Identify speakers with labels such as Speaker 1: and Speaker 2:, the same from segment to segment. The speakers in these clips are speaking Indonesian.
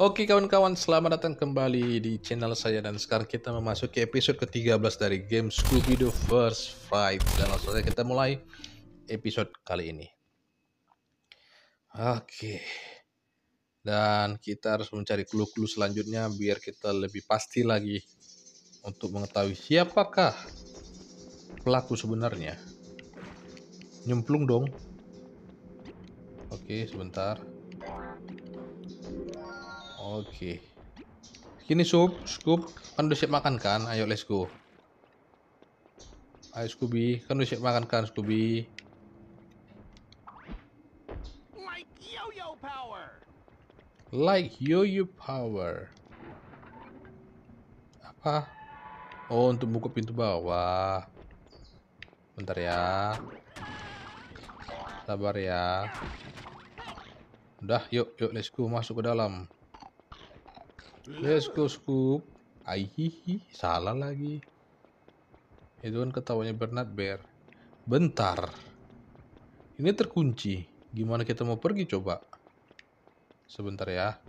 Speaker 1: Oke kawan-kawan, selamat datang kembali di channel saya dan sekarang kita memasuki episode ke-13 dari game Scooby-Doo First Fight dan langsung saja kita mulai episode kali ini. Oke. Dan kita harus mencari clue-clue selanjutnya biar kita lebih pasti lagi untuk mengetahui siapakah pelaku sebenarnya. Nyemplung dong. Oke, sebentar. Oke. Ini sup, scoop. Kan udah siap makan kan? Ayo let's go. Ayo Scooby, kan udah siap makan kan Scooby? Like yo-yo power. Like yo-yo power. Apa? Oh, untuk buka pintu bawah. Bentar ya. Sabar ya. Udah, yuk, yuk, let's go masuk ke dalam. Let's go scoop. Aihihi, salah lagi. Itu kan ketawanya Bernard Bear. Bentar. Ini terkunci. Gimana kita mau pergi coba? Sebentar ya.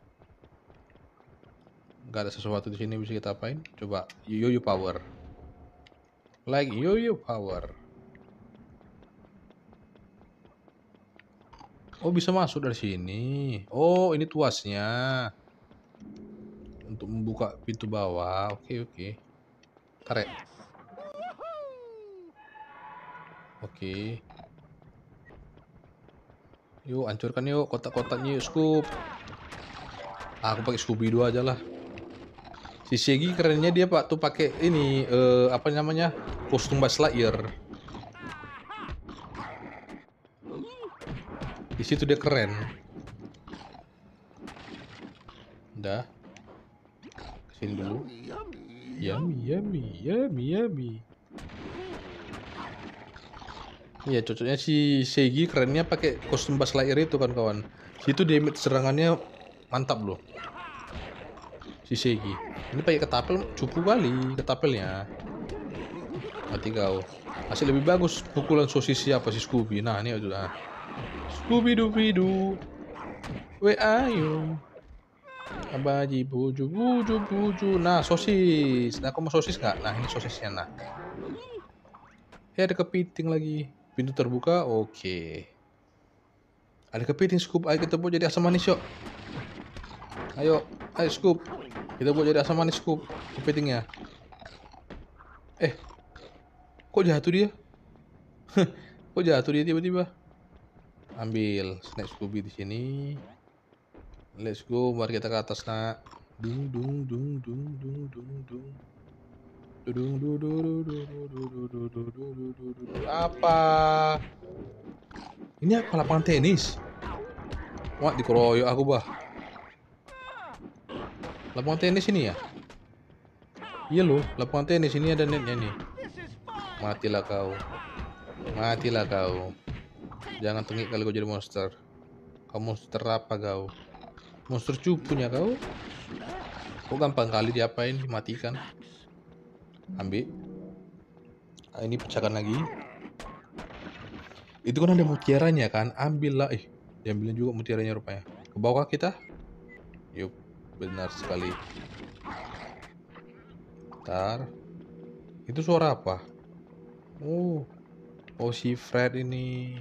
Speaker 1: Gak ada sesuatu di sini bisa kita apain? Coba yoyo power. Like yoyo power. Oh bisa masuk dari sini. Oh ini tuasnya untuk membuka pintu bawah. Oke, okay, oke. Okay. Tarik. Oke. Okay. Yuk, hancurkan yuk kotak-kotaknya yuk, Scoop. Ah, aku pakai Scooby dua aja lah. Si Shaggy kerennya dia Pak tuh pakai ini uh, apa namanya? kostum Buzz Lightyear. Di situ dia keren. Udah sini dulu. Yummy, yummy, yummy, yummy. Iya, cocoknya si Segi kerennya pakai kostum bas layer itu kan kawan. Situ damage serangannya mantap loh. Si Segi. Ini pakai ketapel cupu kali ketapelnya. Mati kau. Masih lebih bagus pukulan sosis siapa si Scooby. Nah, ini udah. Scooby Doo Doo. Where are you? Apa buju buju buju. Nah sosis. Nah aku mau sosis nggak? Nah ini sosisnya nah. Eh ada kepiting lagi. Pintu terbuka. Oke. Okay. Ada kepiting scoop. Ayo kita buat jadi asam manis yuk. Ayo, ayo scoop. Kita buat jadi asam manis scoop kepitingnya. Eh, kok jatuh dia? kok jatuh dia tiba-tiba? Ambil snack scoop di sini. Let's go, mari kita ke atas nak. Dung dung dung dung dung dung dung. Dung dung dung dung dung dung dung. Apa? Ini apa lapangan tenis? Wah, dikeroyok aku, bah. Lapangan tenis ini ya? Iya loh, lapangan tenis ini ada netnya nih. Matilah kau. Matilah kau. Jangan tengik kalau kau jadi monster. Kau monster apa kau? Monster cupunya kau. Kok gampang kali diapain, dimatikan. Ambil. Nah, ini pecahkan lagi. Itu kan ada mutiaranya kan, ambillah. Eh, diambilin juga mutiaranya rupanya. Ke bawah kita? Yuk. benar sekali. Bentar. Itu suara apa? Oh, oh si Fred ini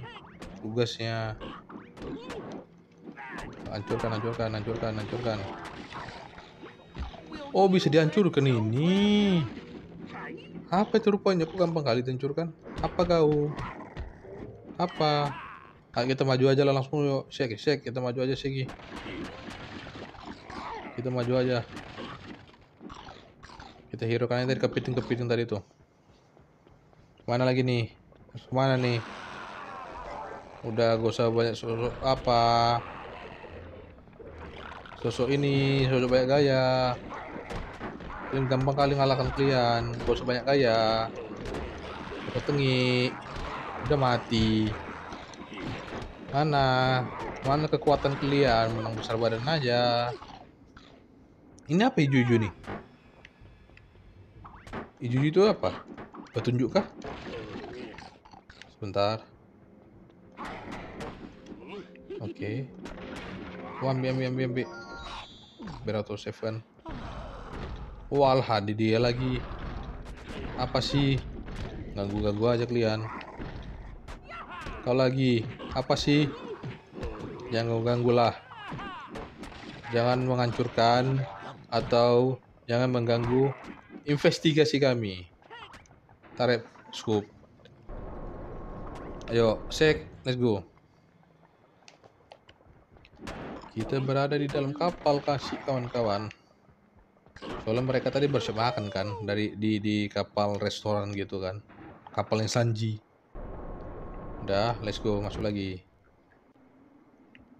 Speaker 1: tugasnya hancurkan hancurkan hancurkan hancurkan oh bisa dihancurkan ini apa itu rupanya kok gampang kali dihancurkan apa kau apa nah, kita maju aja lah langsung yuk sek sek kita maju aja segi kita maju aja kita hero kan tadi kepiting kepiting tadi tuh mana lagi nih mana nih udah gak usah banyak suruh apa sosok ini sosok banyak gaya yang gampang kali ngalahkan kalian bos banyak gaya dapat udah mati mana mana kekuatan kalian menang besar badan aja ini apa hijau-hijau nih hijau itu apa petunjuk kah sebentar oke okay. ambil ambil ambil ambil biar auto save kan dia lagi apa sih ganggu-ganggu aja kalian kau lagi apa sih jangan ganggu lah jangan menghancurkan atau jangan mengganggu investigasi kami tarik scoop ayo sek let's go kita berada di dalam kapal kasih kawan-kawan. Soalnya mereka tadi bersemakan kan dari di di kapal restoran gitu kan. Kapal yang Sanji. Udah, let's go masuk lagi.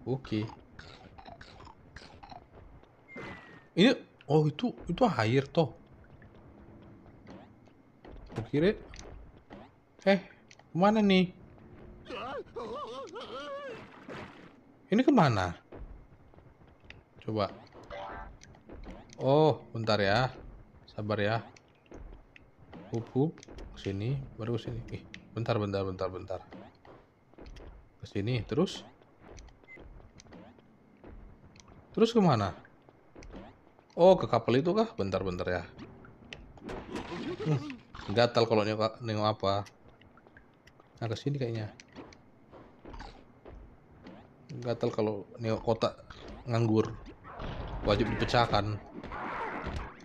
Speaker 1: Oke. Okay. Ini oh itu itu air toh. Kukira Eh, kemana nih? Ini kemana? Coba. Oh, bentar ya. Sabar ya. Hup, hup. Kesini, baru kesini. Ih, bentar, bentar, bentar, bentar. Kesini, terus? Terus kemana? Oh, ke kapal itu kah? Bentar-bentar ya. Hmm, gatal kalau nengok, nengok apa. Nah, kesini kayaknya. Gatal kalau nengok kotak nganggur wajib dipecahkan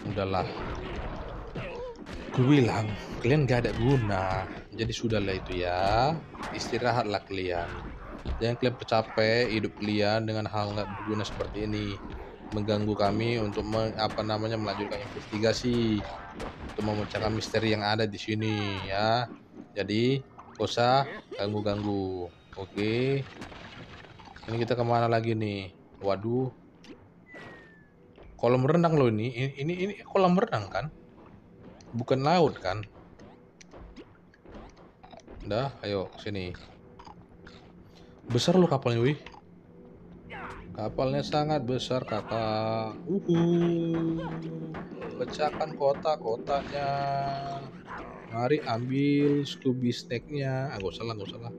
Speaker 1: udahlah gue bilang kalian gak ada guna jadi sudahlah itu ya istirahatlah kalian jangan kalian capek hidup kalian dengan hal nggak berguna seperti ini mengganggu kami untuk meng, apa namanya melanjutkan investigasi untuk memecahkan misteri yang ada di sini ya jadi kosa usah ganggu-ganggu oke ini kita kemana lagi nih waduh kolam renang loh ini. ini ini ini kolam renang kan bukan laut kan dah ayo sini besar lo kapalnya wih kapalnya sangat besar kata uhu pecahkan kota kotanya mari ambil scooby snacknya ah gak salah gak salah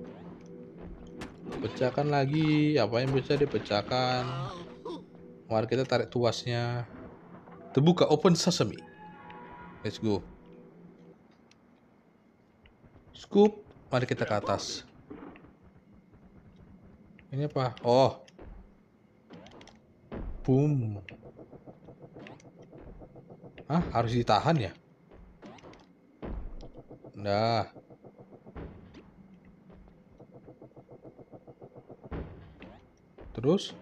Speaker 1: pecahkan lagi apa yang bisa dipecahkan mari kita tarik tuasnya terbuka open sesame let's go scoop mari kita ke atas ini apa oh boom ah harus ditahan ya nah terus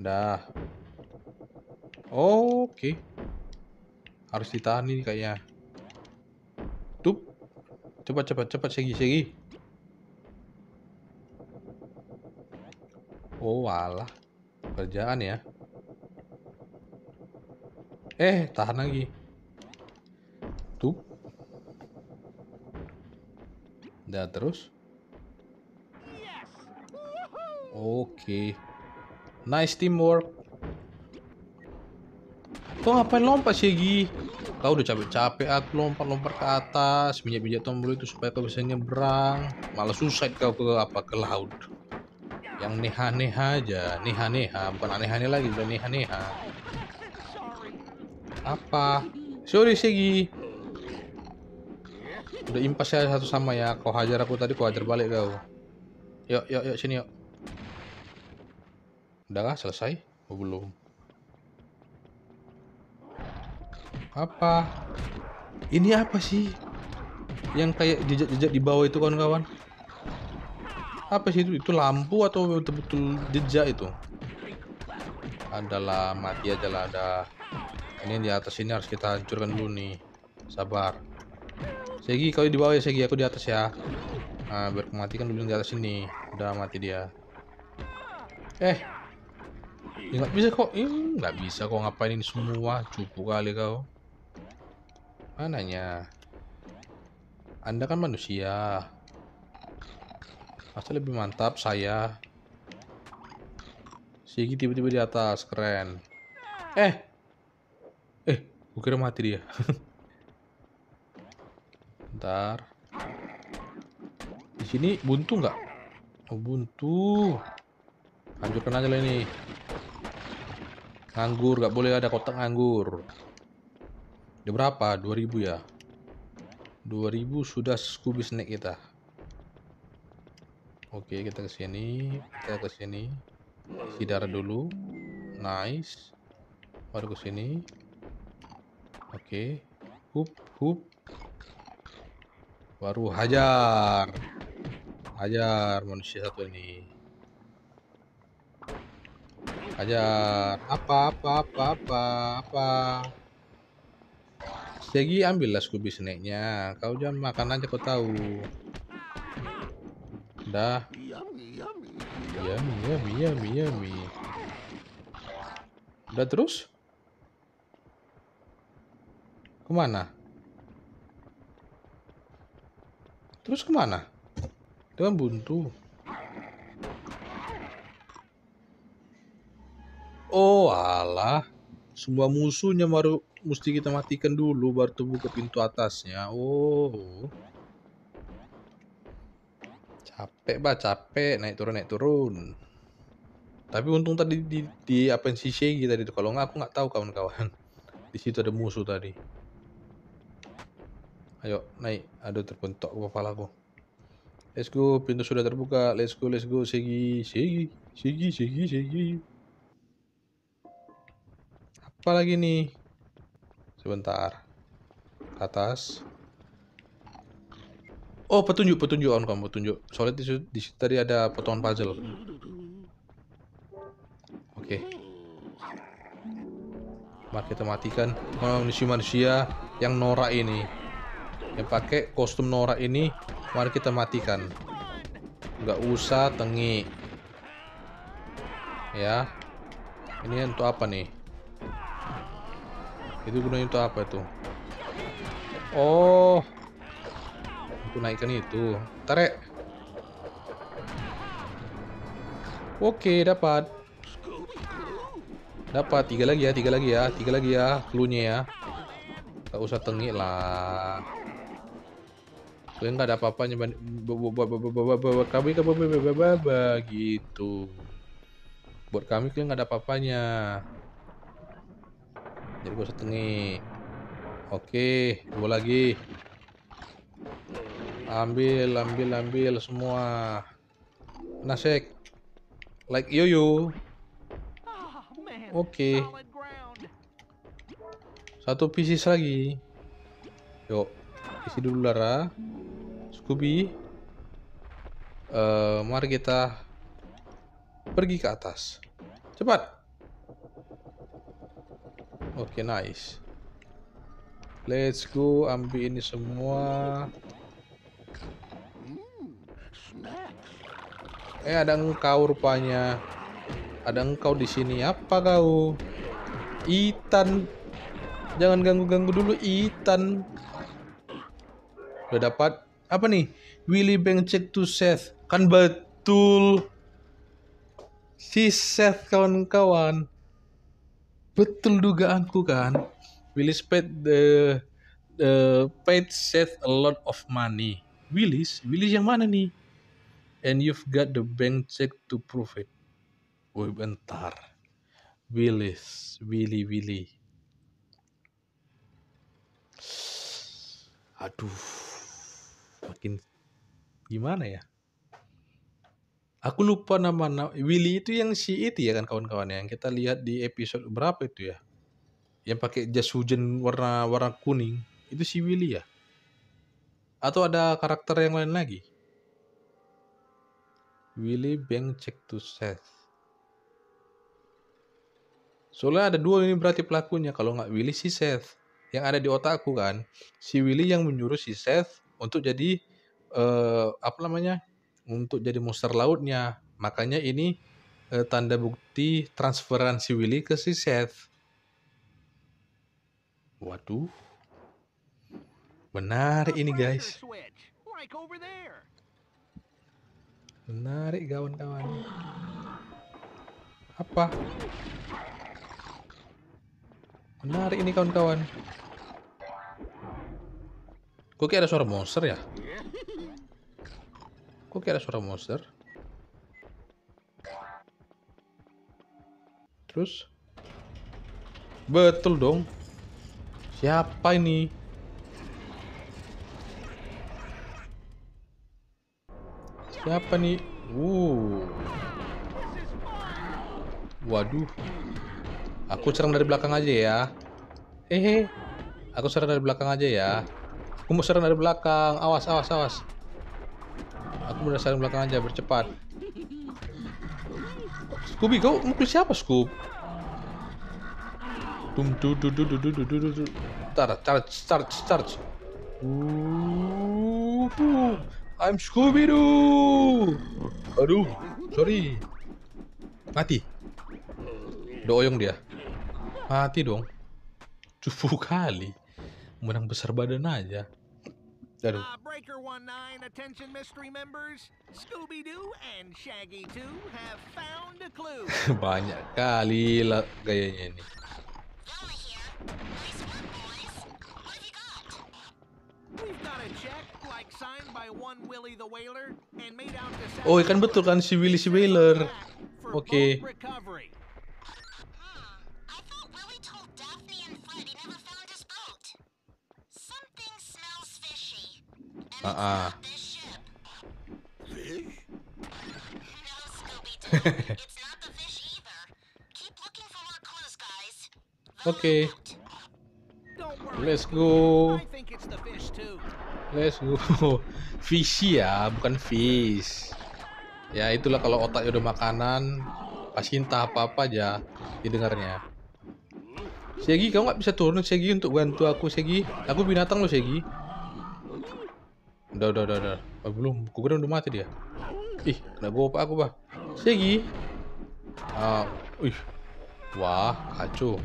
Speaker 1: Dah. Oke. Okay. Harus ditahan ini kayaknya. Tup. Cepat, cepat, cepat. Segi, segi. Oh, walah. Kerjaan ya. Eh, tahan lagi. tup, Dah terus. Oke. Okay. Nice teamwork. Tuh ngapain lompat sih Gi? Kau udah capek-capek aku lompat-lompat ke atas, minyak-minyak tombol itu supaya kau bisa nyebrang. Malah susah kau ke apa ke laut. Yang neha-neha aja, neha-neha, bukan aneh-aneh lagi, udah neha-neha. Apa? Sorry Segi. Udah impas ya satu sama ya. Kau hajar aku tadi, kau hajar balik kau. Yuk, yuk, yuk sini yuk udahlah selesai? Oh, belum. Apa? Ini apa sih? Yang kayak jejak-jejak di bawah itu kawan-kawan. Apa sih itu? Itu lampu atau betul-betul jejak itu? Adalah mati aja lah ada. Ini di atas ini harus kita hancurkan dulu nih. Sabar. Segi kau di bawah ya Segi, aku di atas ya. Nah, biar kematikan dulu di atas sini. Udah mati dia. Eh, Ya nggak bisa kok. Ih, gak nggak bisa kok ngapain ini semua. Cukup kali kau. Mananya? Anda kan manusia. Pasti lebih mantap saya. Sigi tiba-tiba di atas, keren. Eh. Eh, gue kira mati dia. Bentar. Di sini buntu nggak? Oh, buntu. lanjutkan aja lah ini. Anggur, gak boleh ada kotak anggur. Udah berapa? 2000 ya. 2000 sudah Scooby Snack kita. Oke, kita ke sini, kita ke sini. Isi darah dulu. Nice. Baru ke sini. Oke. Hup, hup. Baru hajar. Hajar manusia satu ini. Ajar. Apa, apa, apa, apa, apa. Segi ambillah Scooby Snack-nya. Kau jangan makan aja kau tahu. Dah. Yummy, yummy, yummy, yummy. Udah terus? Kemana? Terus kemana? Itu kan buntu. Oh alah, semua musuhnya baru mesti kita matikan dulu baru tunggu ke pintu atasnya. Oh. Capek bah, capek naik turun naik turun. Tapi untung tadi di, di, apa si Shaggy tadi itu kalau nggak aku nggak tahu kawan-kawan. Di situ ada musuh tadi. Ayo naik. Aduh terpentok aku. Let's go, pintu sudah terbuka. Let's go, let's go, Shaggy, Shaggy, Shaggy, Shaggy, Shaggy apa lagi nih? Sebentar. atas. Oh, petunjuk, petunjuk on kamu, petunjuk. Soalnya di, di situ tadi ada potongan puzzle. Oke. Okay. Mari kita matikan manusia-manusia yang norak ini. Yang pakai kostum norak ini, mari kita matikan. Nggak usah tengi. Ya. Ini untuk apa nih? itu gunanya itu apa tuh oh untuk naikkan itu tarik oke dapat dapat tiga lagi ya tiga lagi ya tiga lagi ya klunya ya tak usah tengik lah kalian nggak ada apa-apanya kami gitu buat kami kalian nggak ada apa-apanya jadi gue setengah oke dua lagi ambil ambil ambil semua nasek like yoyo oke satu pisis lagi yuk isi dulu lara Scooby uh, mari kita pergi ke atas cepat Oke, okay, nice. Let's go ambil ini semua. Eh, ada engkau rupanya. Ada engkau di sini. Apa kau? Ethan, Jangan ganggu-ganggu dulu Ethan. Udah dapat apa nih? Willy Bang check to Seth. Kan betul. Si Seth kawan-kawan betul dugaanku kan Willis paid the, the paid set a lot of money Willis Willis yang mana nih and you've got the bank check to prove it Woi bentar Willis Willy Willy aduh makin gimana ya Aku lupa nama, nama Willy itu yang si itu ya kan kawan-kawan ya, yang kita lihat di episode berapa itu ya? Yang pakai jas hujan warna warna kuning itu si Willy ya? Atau ada karakter yang lain lagi? Willy Bank Check to Seth. Soalnya ada dua ini berarti pelakunya kalau nggak Willy si Seth yang ada di otakku kan si Willy yang menyuruh si Seth untuk jadi uh, apa namanya untuk jadi monster lautnya. Makanya ini eh, tanda bukti transferan si Willy ke si Seth. Waduh. Menarik ini guys. Menarik kawan-kawan. Apa? Menarik ini kawan-kawan. Kok kayak ada suara monster ya? Kok kayak ada suara monster? Terus? Betul dong. Siapa ini? Siapa nih? Uh. Waduh. Aku serang dari belakang aja ya. Eh, eh. Aku serang dari belakang aja ya. Aku mau serang dari belakang. Awas, awas, awas udah saling belakang aja bercepat Scooby kau mukul siapa Scoob? Dum du du du du du du du du Tar charge charge charge Ooh, I'm Scooby Doo Aduh sorry Mati Doyong dia Mati dong Cufu kali Menang besar badan aja Aduh. Uh, Breaker 19, attention mystery members. Scooby-Doo and Shaggy 2 have found a clue. Banyak kali lah gayanya ini. Oh, ikan betul kan si Willy si Whaler. Oke. Okay. Uh -uh. okay. Let's go. Let's go. Fishy ya, bukan fish. Ya itulah kalau otaknya udah makanan, pasti entah apa-apa aja didengarnya. Segi, kamu nggak bisa turun Segi untuk bantu aku Segi. Aku binatang loh Segi. Udah, udah, udah, udah. Oh, belum. Gue udah mati dia. Ih, kena apa aku, Bah. Segi. Ah, uh, ih. Wah, kacau.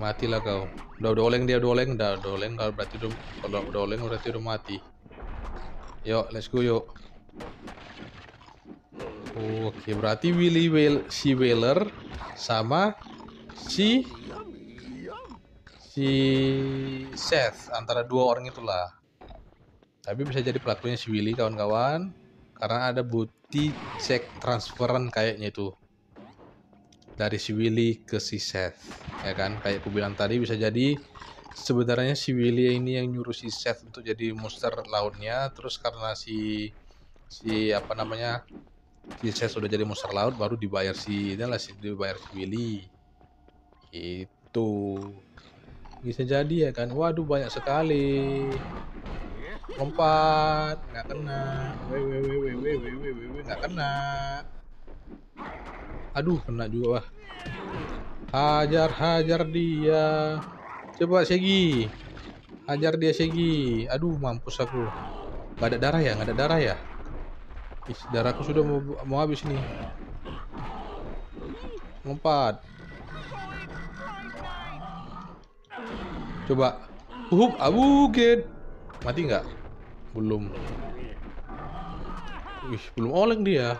Speaker 1: Matilah kau. Udah, udah oleng dia, udah oleng. Udah, udah oleng. Kalau berarti udah, kalau udah oleng berarti udah mati. Yuk, let's go, yuk. Oke, okay, berarti Willy Whale, si Whaler sama si si Seth antara dua orang itulah. Tapi bisa jadi pelakunya si Willy kawan-kawan karena ada bukti cek transferan kayaknya itu dari si Willy ke si Seth ya kan kayak aku bilang tadi bisa jadi sebenarnya si Willy ini yang nyuruh si Seth untuk jadi monster lautnya terus karena si si apa namanya si Seth sudah jadi monster laut baru dibayar si lah si dibayar si Willy itu bisa jadi ya kan waduh banyak sekali lompat nggak kena weh nggak kena aduh kena juga wah hajar hajar dia coba segi hajar dia segi aduh mampus aku nggak ada darah ya nggak ada darah ya Ih, darahku sudah mau, mau habis nih lompat coba uh abuget. Mati nggak? belum Wih, belum oleng dia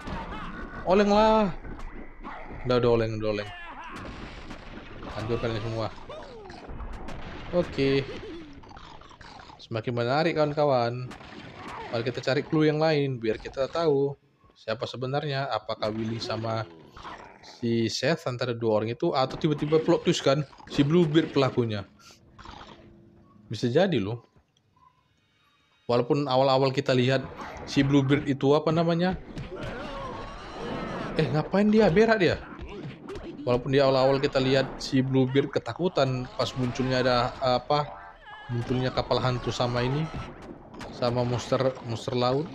Speaker 1: oleng lah udah udah oleng udah oleng hancurkan semua oke semakin menarik kawan-kawan mari kita cari clue yang lain biar kita tahu siapa sebenarnya apakah Willy sama si Seth antara dua orang itu atau tiba-tiba plot twist kan si Bluebeard pelakunya bisa jadi loh Walaupun awal-awal kita lihat si Bluebird itu apa namanya? Eh, ngapain dia? Berak dia. Walaupun di awal-awal kita lihat si Bluebird ketakutan pas munculnya ada eh, apa? Munculnya kapal hantu sama ini sama monster monster laut.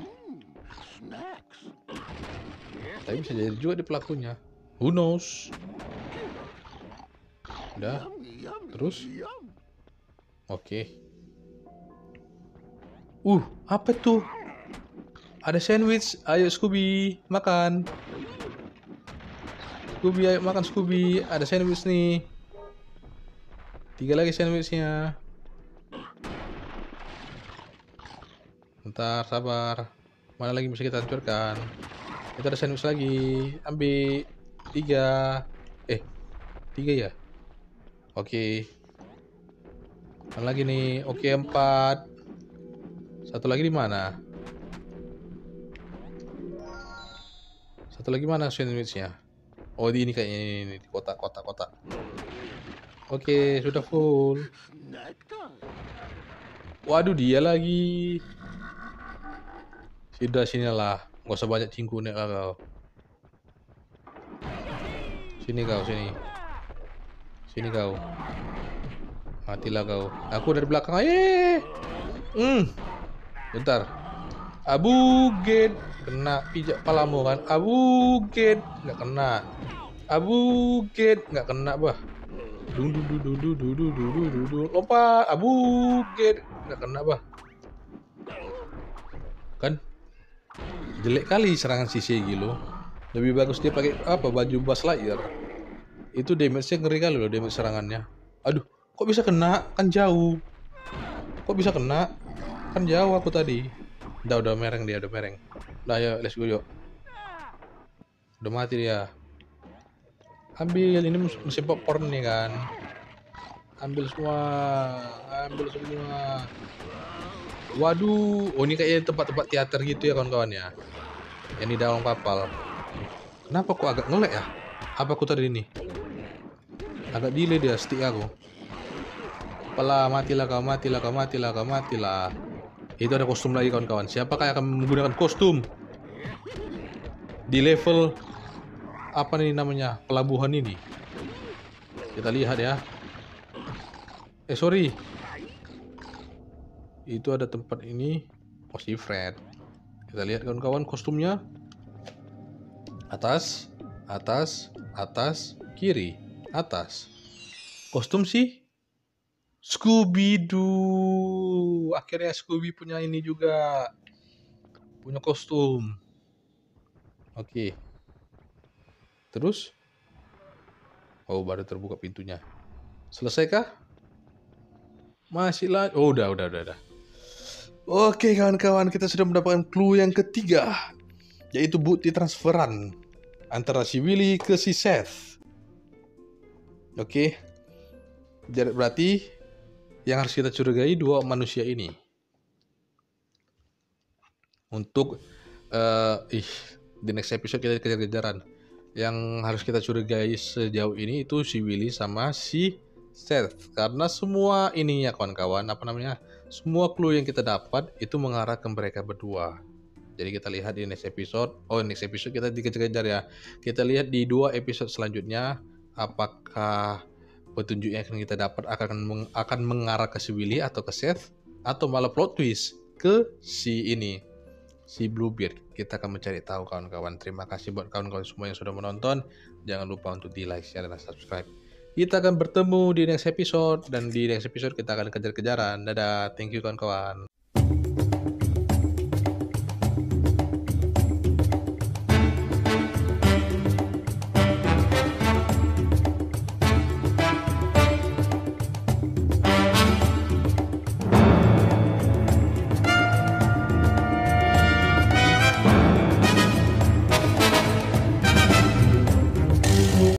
Speaker 1: Tapi bisa jadi juga di pelakunya. Who knows? Udah. Terus? Oke. Okay. Uh, apa tuh? Ada sandwich. Ayo Scooby, makan. Scooby, ayo makan Scooby. Ada sandwich nih. Tiga lagi sandwichnya. Ntar sabar. Mana lagi bisa kita hancurkan? Itu ada sandwich lagi. Ambil tiga. Eh, tiga ya? Oke. Okay. Mana lagi nih? Oke, okay, empat. Satu lagi di mana? Satu lagi mana sandwichnya? Oh di ini kayaknya ini, ini di kota kota kota. Oke okay, sudah full. Waduh dia lagi. Sudah sini lah, nggak usah banyak cingkunek lah kau. Sini kau sini. Sini kau. Matilah kau. Aku dari belakang. Eh. Hmm bentar Abu Gate kena pijak palamu kan Abu Gate nggak kena Abu Gate nggak kena bah du du du du du du du du du du lompat Abu Gate nggak kena bah kan jelek kali serangan sisi gitu lebih bagus dia pakai apa baju bas layar itu damage-nya ngeri kali loh damage serangannya aduh kok bisa kena kan jauh kok bisa kena Kan jauh aku tadi. Udah, udah mereng dia, udah mereng. Udah, ayo, let's go, yuk. Udah mati dia. Ambil, ini mesin popcorn nih kan. Ambil semua. Ambil semua. Waduh. Oh, ini kayaknya tempat-tempat teater gitu ya, kawan-kawan ya. Yang di dalam papal Kenapa kok agak ngelek ya? Apa aku tadi ini? Agak delay dia, stick aku. Apalah, matilah kau, matilah kau, matilah kau, matilah. Itu ada kostum lagi kawan-kawan. Siapakah yang akan menggunakan kostum? Di level apa nih namanya? Pelabuhan ini. Kita lihat ya. Eh sorry. Itu ada tempat ini. Oh Fred. Kita lihat kawan-kawan kostumnya. Atas, atas, atas, kiri, atas. Kostum sih Scooby Doo. Akhirnya Scooby punya ini juga. Punya kostum. Oke. Terus? Oh, baru terbuka pintunya. Selesai kah? Masih lah. Oh, udah, udah, udah, udah. Oke, kawan-kawan, kita sudah mendapatkan clue yang ketiga, yaitu bukti transferan antara si Willy ke si Seth. Oke. Jadi berarti yang harus kita curigai dua manusia ini untuk uh, ih di next episode kita kejar-kejaran yang harus kita curigai sejauh ini itu si Willy sama si Seth karena semua ininya kawan-kawan apa namanya semua clue yang kita dapat itu mengarah ke mereka berdua jadi kita lihat di next episode oh next episode kita dikejar-kejar ya kita lihat di dua episode selanjutnya apakah petunjuk yang akan kita dapat akan meng akan mengarah ke si Willy atau ke Seth atau malah plot twist ke si ini si Bluebeard. Kita akan mencari tahu kawan-kawan. Terima kasih buat kawan-kawan semua yang sudah menonton. Jangan lupa untuk di like, share, dan subscribe. Kita akan bertemu di next episode dan di next episode kita akan kejar-kejaran. Dadah, thank you kawan-kawan.